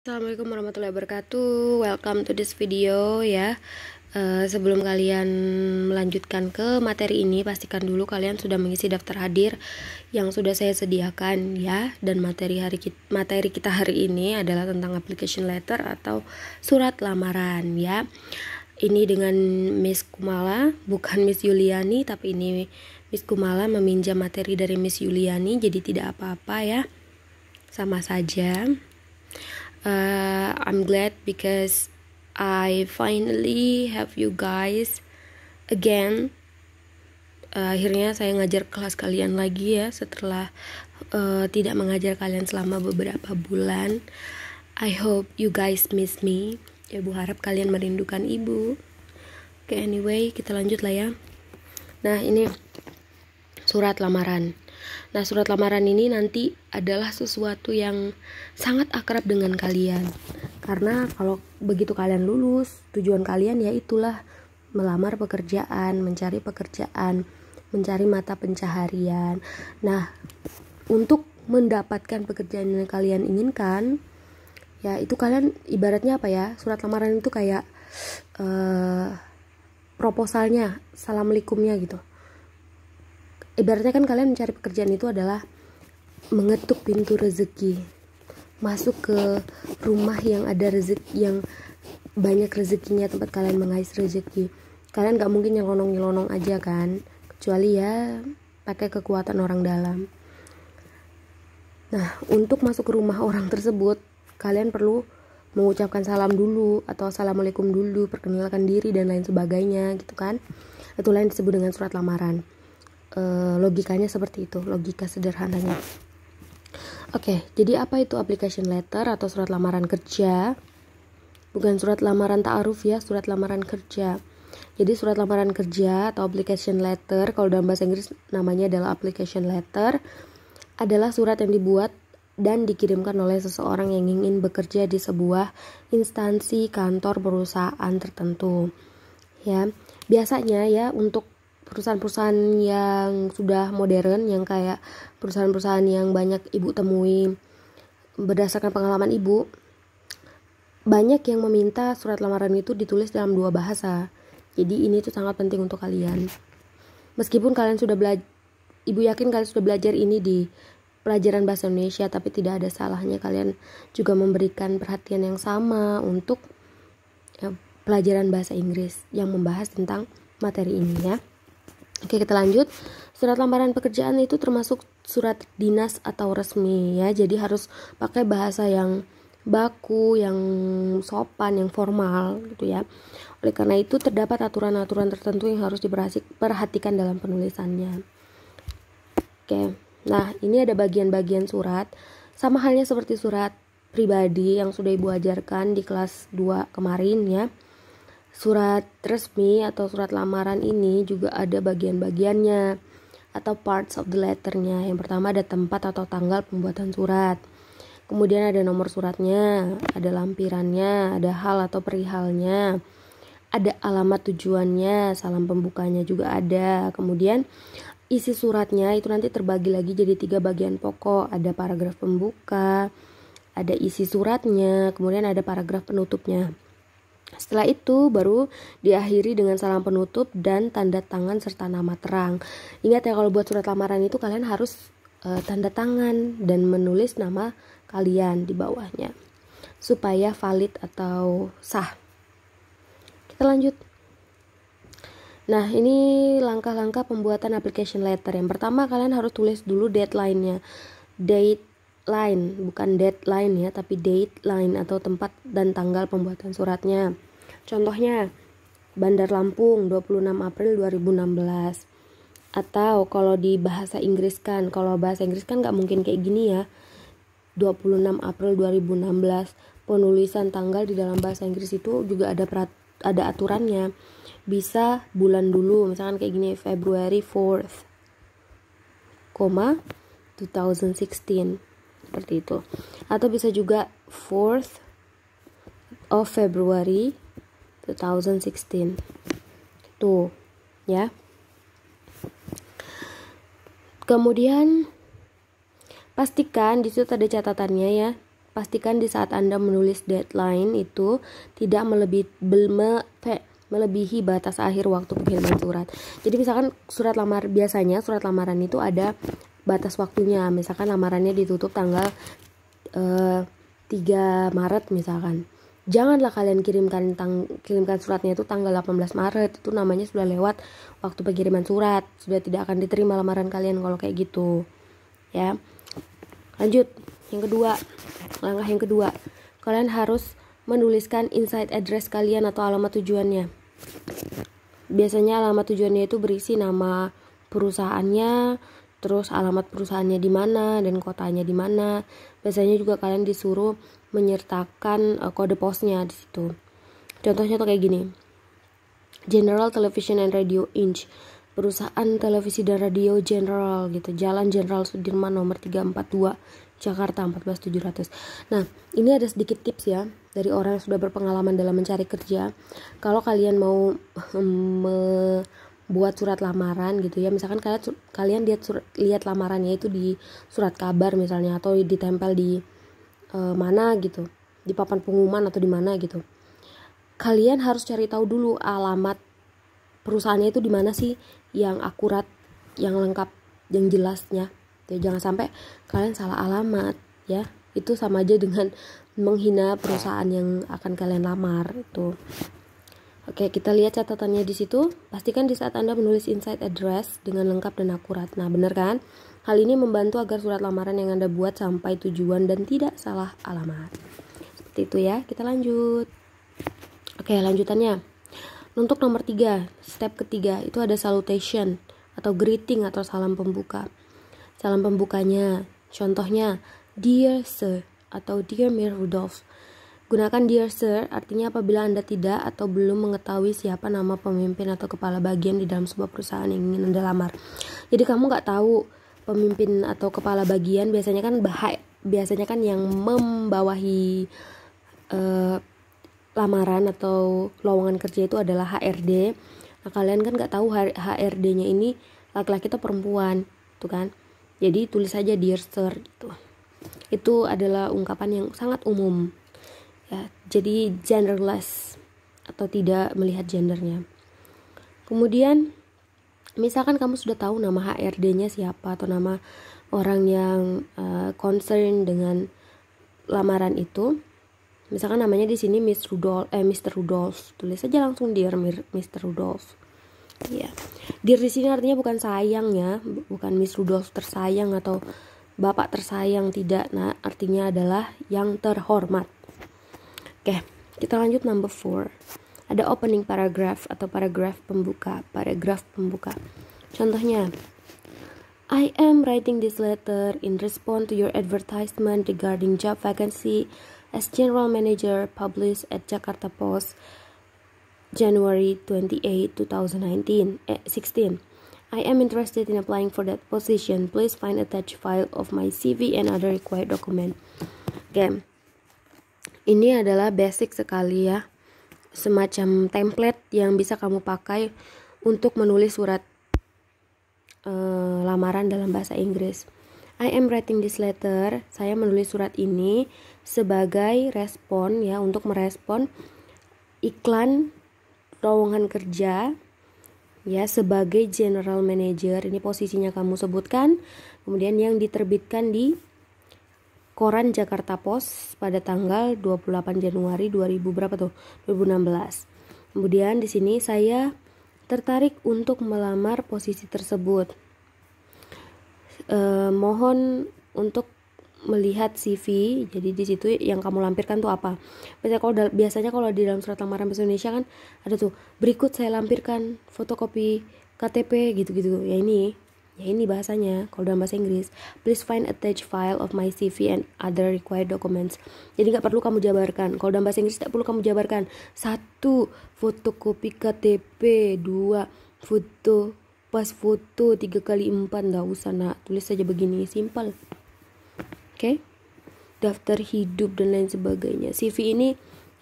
Assalamualaikum warahmatullahi wabarakatuh. Welcome to this video ya. Uh, sebelum kalian melanjutkan ke materi ini, pastikan dulu kalian sudah mengisi daftar hadir yang sudah saya sediakan ya. Dan materi hari kita, materi kita hari ini adalah tentang application letter atau surat lamaran ya. Ini dengan Miss Kumala, bukan Miss Yuliani, tapi ini Miss Kumala meminjam materi dari Miss Yuliani, jadi tidak apa-apa ya. Sama saja uh, I'm glad because I finally have you guys again. Uh, akhirnya saya ngajar kelas kalian lagi ya setelah uh, tidak mengajar kalian selama beberapa bulan. I hope you guys miss me. Ibu ya, harap kalian merindukan ibu. Oke okay, anyway kita lanjut lah ya. Nah ini surat lamaran. Nah, surat lamaran ini nanti adalah sesuatu yang sangat akrab dengan kalian. Karena kalau begitu kalian lulus, tujuan kalian ya itulah melamar pekerjaan, mencari pekerjaan, mencari mata pencaharian. Nah, untuk mendapatkan pekerjaan yang kalian inginkan, ya itu kalian ibaratnya apa ya? Surat lamaran itu kayak uh, proposalnya, likumnya gitu ibaratnya kan kalian mencari pekerjaan itu adalah mengetuk pintu rezeki masuk ke rumah yang ada rezeki yang banyak rezekinya tempat kalian mengais rezeki kalian nggak mungkin nyelonong nyelonong aja kan kecuali ya pakai kekuatan orang dalam nah untuk masuk ke rumah orang tersebut kalian perlu mengucapkan salam dulu atau assalamualaikum dulu perkenalkan diri dan lain sebagainya gitu kan Itu lain disebut dengan surat lamaran Eh, logikanya seperti itu logika sederhananya oke okay, jadi apa itu application letter atau surat lamaran kerja bukan surat lamaran ta'aruf ya surat lamaran kerja jadi surat lamaran kerja atau application letter kalau dalam bahasa Inggris namanya adalah application letter adalah surat yang dibuat dan dikirimkan oleh seseorang yang ingin bekerja di sebuah instansi kantor perusahaan tertentu. Ya, biasanya ya untuk perusahaan-perusahaan yang sudah modern yang kayak perusahaan-perusahaan yang banyak ibu temui berdasarkan pengalaman ibu banyak yang meminta surat lamaran itu ditulis dalam dua bahasa jadi ini tuh sangat penting untuk kalian meskipun kalian sudah belajar ibu yakin kalian sudah belajar ini di pelajaran bahasa Indonesia tapi tidak ada salahnya kalian juga memberikan perhatian yang sama untuk ya, pelajaran bahasa Inggris yang membahas tentang materi ini ya. Oke, kita lanjut. Surat lamaran pekerjaan itu termasuk surat dinas atau resmi ya. Jadi harus pakai bahasa yang baku, yang sopan, yang formal gitu ya. Oleh karena itu terdapat aturan-aturan tertentu yang harus diperhatikan dalam penulisannya. Oke. Nah, ini ada bagian-bagian surat sama halnya seperti surat pribadi yang sudah Ibu ajarkan di kelas 2 kemarin ya. Surat resmi atau surat lamaran ini juga ada bagian-bagiannya atau parts of the letternya. Yang pertama ada tempat atau tanggal pembuatan surat. Kemudian ada nomor suratnya, ada lampirannya, ada hal atau perihalnya, ada alamat tujuannya, salam pembukanya juga ada. Kemudian isi suratnya itu nanti terbagi lagi jadi tiga bagian pokok. Ada paragraf pembuka, ada isi suratnya, kemudian ada paragraf penutupnya. Setelah itu baru diakhiri dengan salam penutup dan tanda tangan serta nama terang. Ingat ya kalau buat surat lamaran itu kalian harus e, tanda tangan dan menulis nama kalian di bawahnya supaya valid atau sah. Kita lanjut. Nah, ini langkah-langkah pembuatan application letter. Yang pertama kalian harus tulis dulu deadline-nya. Date line bukan deadline ya tapi line atau tempat dan tanggal pembuatan suratnya Contohnya, Bandar Lampung 26 April 2016. Atau kalau di bahasa Inggris kan, kalau bahasa Inggris kan nggak mungkin kayak gini ya. 26 April 2016 penulisan tanggal di dalam bahasa Inggris itu juga ada perat, ada aturannya bisa bulan dulu misalkan kayak gini February 4th 2016 seperti itu atau bisa juga 4th of February 2016 tuh ya kemudian pastikan di situ ada catatannya ya pastikan di saat anda menulis deadline itu tidak melebihi me, melebihi batas akhir waktu pengiriman surat. Jadi misalkan surat lamar biasanya surat lamaran itu ada batas waktunya. Misalkan lamarannya ditutup tanggal eh, 3 Maret misalkan janganlah kalian kirimkan tang kirimkan suratnya itu tanggal 18 Maret itu namanya sudah lewat waktu pengiriman surat sudah tidak akan diterima lamaran kalian kalau kayak gitu ya lanjut yang kedua langkah yang kedua kalian harus menuliskan inside address kalian atau alamat tujuannya biasanya alamat tujuannya itu berisi nama perusahaannya terus alamat perusahaannya di mana dan kotanya di mana. Biasanya juga kalian disuruh menyertakan uh, kode posnya di situ. Contohnya tuh kayak gini. General Television and Radio Inc. Perusahaan televisi dan radio General gitu. Jalan General Sudirman nomor 342 Jakarta 14700. Nah, ini ada sedikit tips ya dari orang yang sudah berpengalaman dalam mencari kerja. Kalau kalian mau buat surat lamaran gitu ya misalkan kalian kalian lihat surat, lihat lamarannya itu di surat kabar misalnya atau ditempel di e, mana gitu di papan pengumuman atau di mana gitu kalian harus cari tahu dulu alamat perusahaannya itu di mana sih yang akurat yang lengkap yang jelasnya ya jangan sampai kalian salah alamat ya itu sama aja dengan menghina perusahaan yang akan kalian lamar itu Oke, kita lihat catatannya di situ. Pastikan di saat Anda menulis inside address dengan lengkap dan akurat. Nah, benar kan? Hal ini membantu agar surat lamaran yang Anda buat sampai tujuan dan tidak salah alamat. Seperti itu ya. Kita lanjut. Oke, lanjutannya. Untuk nomor tiga, step ketiga itu ada salutation atau greeting atau salam pembuka. Salam pembukanya, contohnya Dear Sir atau Dear Mayor Rudolph. Gunakan dear sir artinya apabila Anda tidak atau belum mengetahui siapa nama pemimpin atau kepala bagian di dalam sebuah perusahaan yang ingin Anda lamar. Jadi kamu nggak tahu pemimpin atau kepala bagian biasanya kan bahaya biasanya kan yang membawahi uh, lamaran atau lowongan kerja itu adalah HRD. Nah, kalian kan nggak tahu HRD-nya ini laki-laki atau perempuan, tuh gitu kan? Jadi tulis saja dear sir gitu. Itu adalah ungkapan yang sangat umum ya, jadi genderless atau tidak melihat gendernya kemudian misalkan kamu sudah tahu nama HRD-nya siapa atau nama orang yang uh, concern dengan lamaran itu misalkan namanya di sini Miss Rudolf eh Mr. Rudolf tulis saja langsung dear Mr. Rudolf ya dear di sini artinya bukan sayang ya bukan Miss Rudolf tersayang atau bapak tersayang tidak nah artinya adalah yang terhormat Oke, kita lanjut number 4. Ada opening paragraph atau paragraph pembuka, paragraph pembuka. Contohnya, I am writing this letter in response to your advertisement regarding job vacancy as general manager published at Jakarta Post January 28, 2019, eh, 16. I am interested in applying for that position. Please find attached file of my CV and other required document. Okay. Ini adalah basic sekali ya, semacam template yang bisa kamu pakai untuk menulis surat uh, lamaran dalam bahasa Inggris. I am writing this letter. Saya menulis surat ini sebagai respon ya untuk merespon iklan lowongan kerja ya sebagai general manager. Ini posisinya kamu sebutkan. Kemudian yang diterbitkan di koran Jakarta Post pada tanggal 28 Januari 2000 berapa tuh? 2016. Kemudian di sini saya tertarik untuk melamar posisi tersebut. E, mohon untuk melihat CV. Jadi di situ yang kamu lampirkan tuh apa? Biasanya kalau biasanya kalau di dalam surat lamaran bahasa Indonesia kan ada tuh berikut saya lampirkan fotokopi KTP gitu-gitu. Ya ini Ya ini bahasanya, kalau dalam bahasa Inggris, please find attached file of my CV and other required documents. Jadi nggak perlu kamu jabarkan. Kalau dalam bahasa Inggris tidak perlu kamu jabarkan. Satu, fotokopi KTP. Dua, foto pas foto tiga kali empat nggak usah nak tulis saja begini simple oke okay? daftar hidup dan lain sebagainya CV ini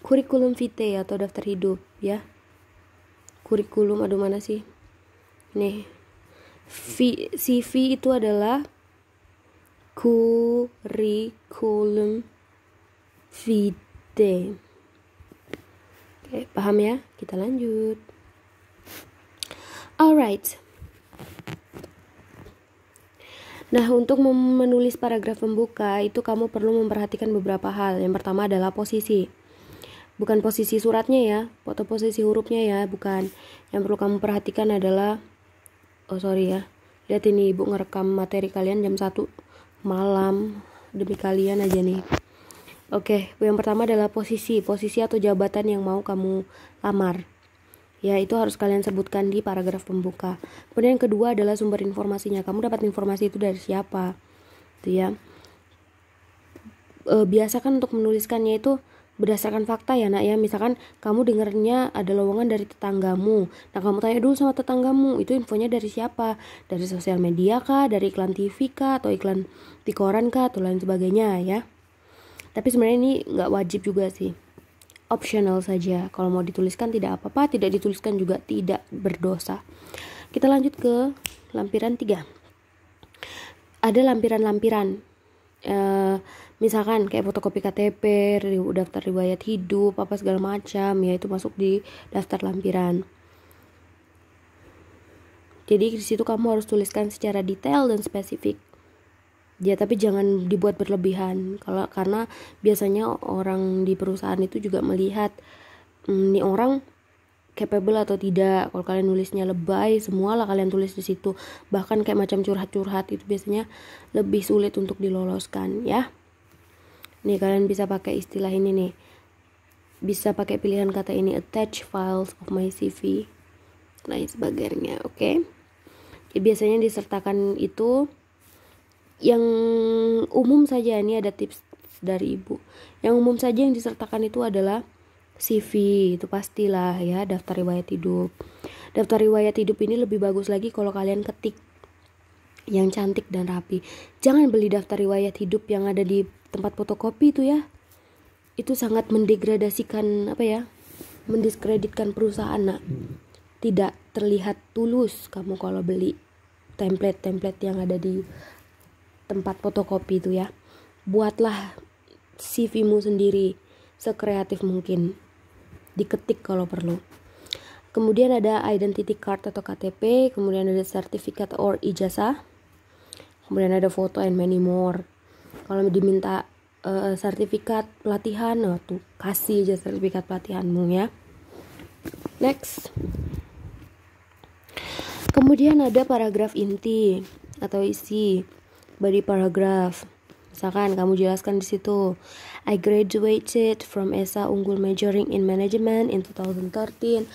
kurikulum vitae atau daftar hidup ya kurikulum aduh mana sih nih v, CV itu adalah curriculum vitae. Oke, paham ya? Kita lanjut. Alright. Nah, untuk menulis paragraf pembuka itu kamu perlu memperhatikan beberapa hal. Yang pertama adalah posisi. Bukan posisi suratnya ya, foto posisi hurufnya ya, bukan. Yang perlu kamu perhatikan adalah oh sorry ya lihat ini ibu ngerekam materi kalian jam 1 malam demi kalian aja nih Oke, okay, yang pertama adalah posisi, posisi atau jabatan yang mau kamu lamar. Ya, itu harus kalian sebutkan di paragraf pembuka. Kemudian yang kedua adalah sumber informasinya. Kamu dapat informasi itu dari siapa? Itu ya. E, biasakan untuk menuliskannya itu berdasarkan fakta ya nak ya misalkan kamu dengernya ada lowongan dari tetanggamu nah kamu tanya dulu sama tetanggamu itu infonya dari siapa dari sosial media kah dari iklan TV kah atau iklan di koran kah atau lain sebagainya ya tapi sebenarnya ini nggak wajib juga sih optional saja kalau mau dituliskan tidak apa-apa tidak dituliskan juga tidak berdosa kita lanjut ke lampiran 3 ada lampiran-lampiran eh, misalkan kayak fotokopi KTP, daftar riwayat hidup, apa segala macam, ya itu masuk di daftar lampiran. Jadi di situ kamu harus tuliskan secara detail dan spesifik. Ya tapi jangan dibuat berlebihan. Kalau karena biasanya orang di perusahaan itu juga melihat hmm, ini orang capable atau tidak. Kalau kalian nulisnya lebay, semua lah kalian tulis di situ. Bahkan kayak macam curhat-curhat itu biasanya lebih sulit untuk diloloskan ya. Nih kalian bisa pakai istilah ini nih. Bisa pakai pilihan kata ini attach files of my CV nah sebagainya, oke? Okay? Ya, Jadi biasanya disertakan itu yang umum saja ini ada tips dari ibu. Yang umum saja yang disertakan itu adalah CV itu pastilah ya daftar riwayat hidup. Daftar riwayat hidup ini lebih bagus lagi kalau kalian ketik yang cantik dan rapi. Jangan beli daftar riwayat hidup yang ada di tempat fotokopi itu ya. Itu sangat mendegradasikan apa ya? Mendiskreditkan perusahaan, Nak. Tidak terlihat tulus kamu kalau beli template-template yang ada di tempat fotokopi itu ya. Buatlah CV-mu sendiri sekreatif mungkin. Diketik kalau perlu. Kemudian ada identity card atau KTP, kemudian ada sertifikat or ijazah kemudian ada foto and many more kalau diminta uh, sertifikat pelatihan nah tuh kasih aja sertifikat pelatihanmu ya next kemudian ada paragraf inti atau isi body paragraph misalkan kamu jelaskan di situ I graduated from ESA Unggul majoring in management in 2013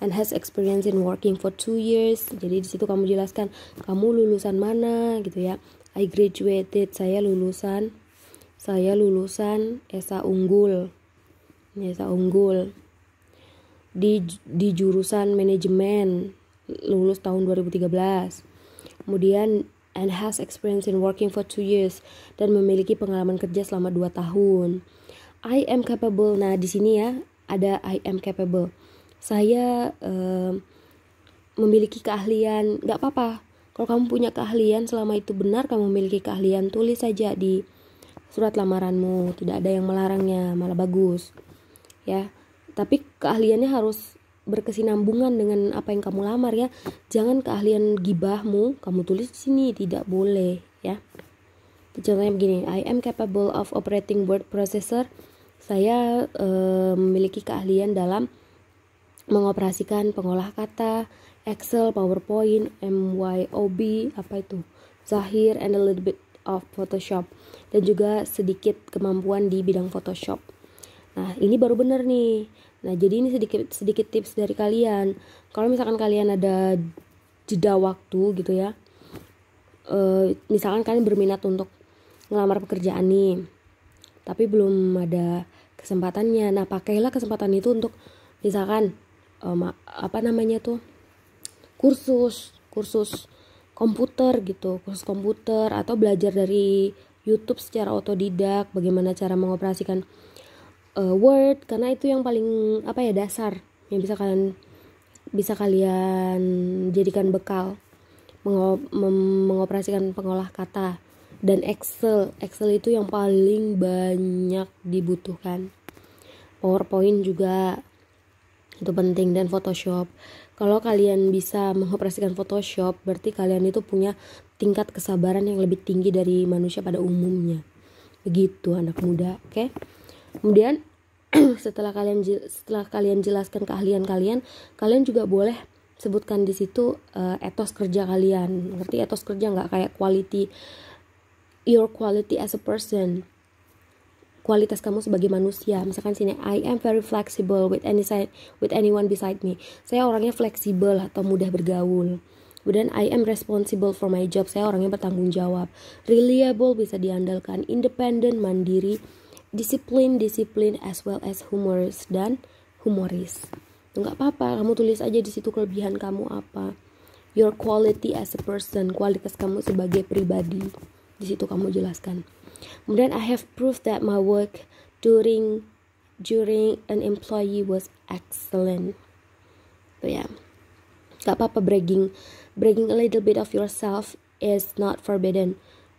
and has experience in working for two years. Jadi di situ kamu jelaskan kamu lulusan mana gitu ya. I graduated, saya lulusan saya lulusan ESA Unggul. ESA Unggul. Di di jurusan manajemen lulus tahun 2013. Kemudian and has experience in working for two years dan memiliki pengalaman kerja selama dua tahun. I am capable. Nah, di sini ya ada I am capable. Saya uh, memiliki keahlian, Gak apa-apa. Kalau kamu punya keahlian selama itu benar kamu memiliki keahlian, tulis saja di surat lamaranmu, tidak ada yang melarangnya, malah bagus. Ya. Tapi keahliannya harus berkesinambungan dengan apa yang kamu lamar ya. Jangan keahlian gibahmu kamu tulis di sini tidak boleh ya. Contohnya begini, I am capable of operating word processor. Saya eh, memiliki keahlian dalam mengoperasikan pengolah kata, Excel, PowerPoint, MYOB, apa itu? Zahir and a little bit of Photoshop dan juga sedikit kemampuan di bidang Photoshop. Nah, ini baru benar nih. Nah, jadi ini sedikit sedikit tips dari kalian. Kalau misalkan kalian ada jeda waktu gitu ya. E, misalkan kalian berminat untuk ngelamar pekerjaan nih. Tapi belum ada kesempatannya. Nah, pakailah kesempatan itu untuk misalkan e, apa namanya tuh? kursus, kursus komputer gitu, kursus komputer atau belajar dari YouTube secara otodidak bagaimana cara mengoperasikan uh, Word karena itu yang paling apa ya dasar yang bisa kalian bisa kalian jadikan bekal mengop mengoperasikan pengolah kata dan Excel Excel itu yang paling banyak dibutuhkan PowerPoint juga itu penting dan Photoshop kalau kalian bisa mengoperasikan Photoshop berarti kalian itu punya tingkat kesabaran yang lebih tinggi dari manusia pada umumnya begitu anak muda oke okay? kemudian setelah kalian setelah kalian jelaskan keahlian kalian kalian juga boleh sebutkan di situ uh, etos kerja kalian ngerti etos kerja nggak kayak quality your quality as a person kualitas kamu sebagai manusia misalkan sini I am very flexible with any side with anyone beside me saya orangnya fleksibel atau mudah bergaul Kemudian I am responsible for my job. Saya orangnya bertanggung jawab. Reliable bisa diandalkan, independent, mandiri, disiplin disiplin as well as humorous dan humoris nggak apa-apa kamu tulis aja di situ kelebihan kamu apa your quality as a person kualitas kamu sebagai pribadi di situ kamu jelaskan kemudian I have proof that my work during during an employee was excellent tuh ya nggak apa-apa bragging bragging a little bit of yourself is not forbidden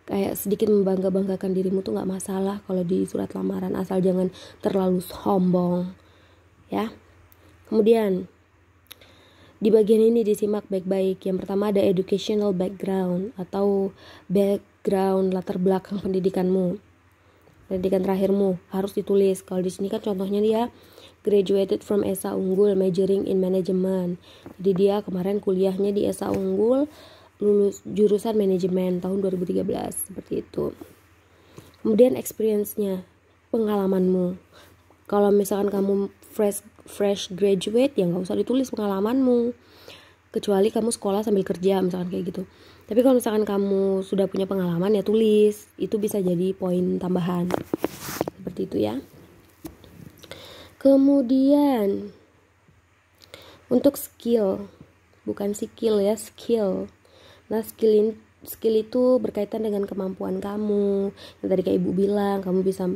kayak sedikit membangga-banggakan dirimu tuh nggak masalah kalau di surat lamaran asal jangan terlalu sombong ya kemudian di bagian ini disimak baik-baik yang pertama ada educational background atau background latar belakang pendidikanmu pendidikan terakhirmu harus ditulis kalau di sini kan contohnya dia graduated from ESA Unggul majoring in management jadi dia kemarin kuliahnya di ESA Unggul lulus jurusan manajemen tahun 2013 seperti itu. Kemudian experience-nya, pengalamanmu. Kalau misalkan kamu fresh fresh graduate ya nggak usah ditulis pengalamanmu. Kecuali kamu sekolah sambil kerja misalkan kayak gitu. Tapi kalau misalkan kamu sudah punya pengalaman ya tulis, itu bisa jadi poin tambahan. Seperti itu ya. Kemudian untuk skill, bukan skill ya, skill Nah, skill in, skill itu berkaitan dengan kemampuan kamu. Yang tadi kayak Ibu bilang, kamu bisa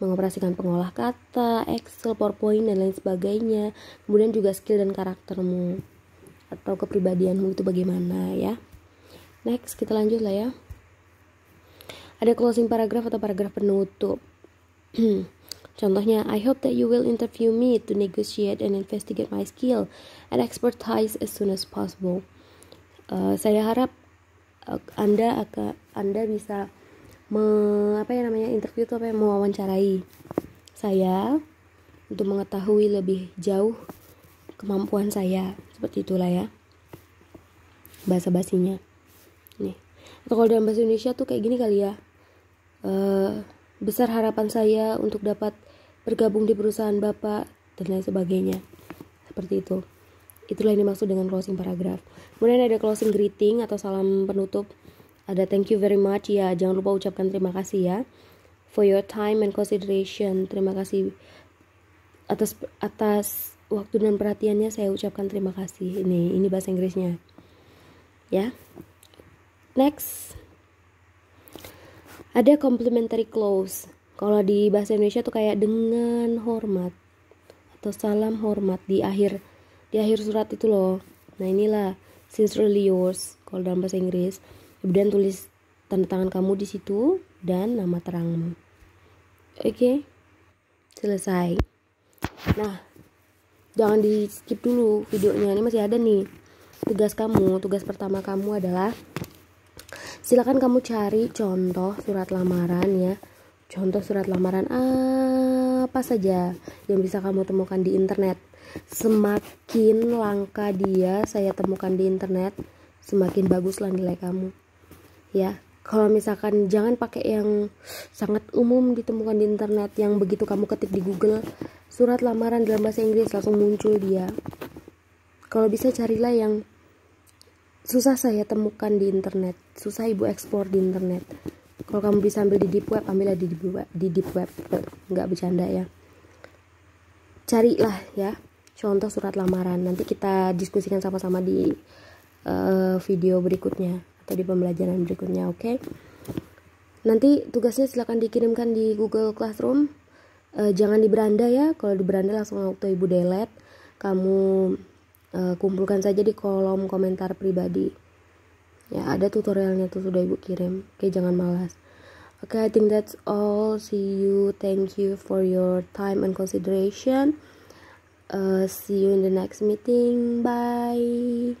mengoperasikan pengolah kata, Excel, PowerPoint dan lain sebagainya. Kemudian juga skill dan karaktermu atau kepribadianmu itu bagaimana ya. Next, kita lanjut lah ya. Ada closing paragraph atau paragraf penutup. Contohnya, I hope that you will interview me to negotiate and investigate my skill and expertise as soon as possible. Eh, saya harap uh, anda akan anda bisa me, apa yang namanya interview itu apa mau ya, mewawancarai saya untuk mengetahui lebih jauh kemampuan saya seperti itulah ya bahasa basinya nih atau kalau dalam bahasa Indonesia tuh kayak gini kali ya uh, besar harapan saya untuk dapat bergabung di perusahaan bapak dan lain sebagainya seperti itu itulah yang dimaksud dengan closing paragraph. Kemudian ada closing greeting atau salam penutup. Ada thank you very much ya. Jangan lupa ucapkan terima kasih ya for your time and consideration. Terima kasih atas atas waktu dan perhatiannya saya ucapkan terima kasih. Ini ini bahasa Inggrisnya. Ya. Next. Ada complimentary close, Kalau di bahasa Indonesia tuh kayak dengan hormat atau salam hormat di akhir di akhir surat itu loh nah inilah sincerely yours kalau dalam bahasa Inggris kemudian tulis tanda tangan kamu di situ dan nama terangmu oke okay? selesai nah jangan di skip dulu videonya ini masih ada nih tugas kamu tugas pertama kamu adalah silakan kamu cari contoh surat lamaran ya contoh surat lamaran apa saja yang bisa kamu temukan di internet semakin langka dia saya temukan di internet semakin baguslah nilai kamu ya kalau misalkan jangan pakai yang sangat umum ditemukan di internet yang begitu kamu ketik di Google surat lamaran dalam bahasa Inggris langsung muncul dia kalau bisa carilah yang susah saya temukan di internet susah ibu ekspor di internet kalau kamu bisa ambil di deep web ambillah di deep web di deep web nggak bercanda ya carilah ya contoh surat lamaran nanti kita diskusikan sama-sama di uh, video berikutnya atau di pembelajaran berikutnya oke okay? nanti tugasnya silahkan dikirimkan di Google Classroom uh, jangan di beranda ya kalau di beranda langsung waktu ibu delete kamu uh, kumpulkan saja di kolom komentar pribadi ya ada tutorialnya tuh sudah ibu kirim oke okay, jangan malas Okay, I think that's all. See you. Thank you for your time and consideration. Uh, see you in the next meeting. Bye.